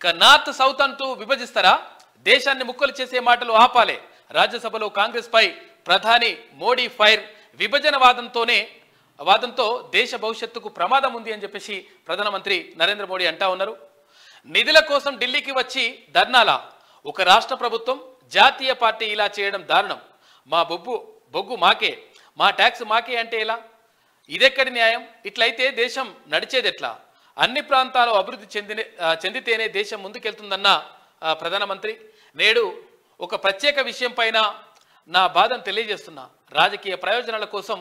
ఇక north south అంటూ విభజిస్తారా దేశాన్ని ముక్కలు చేసే మాటలు ఆపాలే రాజ్యసభలో కాంగ్రెస్ పై ప్రధాని మోడీ ఫైర్ విభజన వాదంతోనే వాదంతో దేశ భవిష్యత్తుకు ప్రమాదం ఉంది అని చెప్పేసి ప్రధానమంత్రి నరేంద్ర మోడీ అంటా ఉన్నారు నిధుల కోసం ఢిల్లీకి వచ్చి ధర్నాలా ఒక రాష్ట్ర ప్రభుత్వం జాతీయ పార్టీ ఇలా చేయడం దారుణం మా బొబ్బు బొగ్గు మాకే మా ట్యాక్స్ మాకే అంటే ఎలా ఇదెక్కడి న్యాయం ఇట్లయితే దేశం నడిచేదెట్లా అన్ని ప్రాంతాలు అభివృద్ధి చెందిన చెందితేనే దేశం ముందుకెళ్తుందన్న ప్రధానమంత్రి నేడు ఒక ప్రత్యేక విషయం పైన నా బాధను తెలియజేస్తున్నా రాజకీయ ప్రయోజనాల కోసం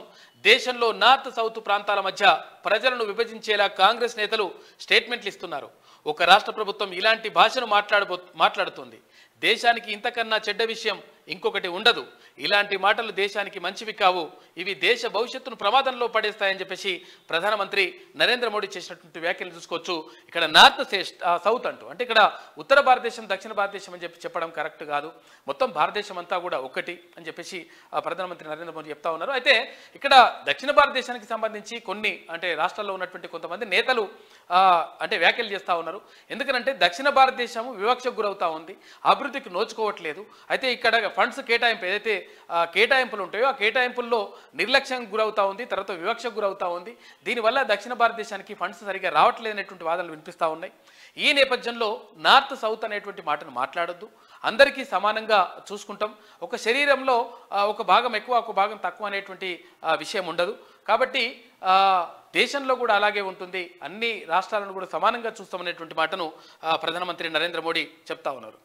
దేశంలో నార్త్ సౌత్ ప్రాంతాల మధ్య ప్రజలను విభజించేలా కాంగ్రెస్ నేతలు స్టేట్మెంట్లు ఇస్తున్నారు ఒక రాష్ట్ర ప్రభుత్వం ఇలాంటి భాషను మాట్లాడబో మాట్లాడుతుంది దేశానికి ఇంతకన్నా చెడ్డ విషయం ఇంకొకటి ఉండదు ఇలాంటి మాటలు దేశానికి మంచివి కావు ఇవి దేశ భవిష్యత్తును ప్రమాదంలో పడేస్తాయని చెప్పేసి ప్రధానమంత్రి నరేంద్ర మోడీ చేసినటువంటి వ్యాఖ్యలు చూసుకోవచ్చు ఇక్కడ నార్త్ సౌత్ అంటూ అంటే ఇక్కడ ఉత్తర భారతదేశం దక్షిణ భారతదేశం అని చెప్పి చెప్పడం కరెక్ట్ కాదు మొత్తం భారతదేశం అంతా కూడా ఒక్కటి అని చెప్పేసి ప్రధానమంత్రి నరేంద్ర మోడీ చెప్తా ఉన్నారు అయితే ఇక్కడ దక్షిణ భారతదేశానికి సంబంధించి కొన్ని అంటే రాష్ట్రాల్లో ఉన్నటువంటి కొంతమంది నేతలు అంటే వ్యాఖ్యలు చేస్తూ ఉన్నారు ఎందుకంటే దక్షిణ భారతదేశం వివక్షకు గురవుతూ ఉంది అభివృద్ధికి నోచుకోవట్లేదు అయితే ఇక్కడ ఫండ్స్ కేటాయింపు ఏదైతే కేటాయింపులు ఉంటాయో ఆ కేటాయింపుల్లో నిర్లక్ష్యం గురవుతా ఉంది తర్వాత వివక్ష గురవుతా ఉంది దీనివల్ల దక్షిణ భారతదేశానికి ఫండ్స్ సరిగ్గా రావట్లేదనేటువంటి వాదనలు వినిపిస్తూ ఉన్నాయి ఈ నేపథ్యంలో నార్త్ సౌత్ అనేటువంటి మాటను మాట్లాడొద్దు అందరికీ సమానంగా చూసుకుంటాం ఒక శరీరంలో ఒక భాగం ఎక్కువ ఒక భాగం తక్కువ అనేటువంటి విషయం ఉండదు కాబట్టి దేశంలో కూడా అలాగే ఉంటుంది అన్ని రాష్ట్రాలను కూడా సమానంగా చూస్తామనేటువంటి మాటను ప్రధానమంత్రి నరేంద్ర మోడీ చెప్తా ఉన్నారు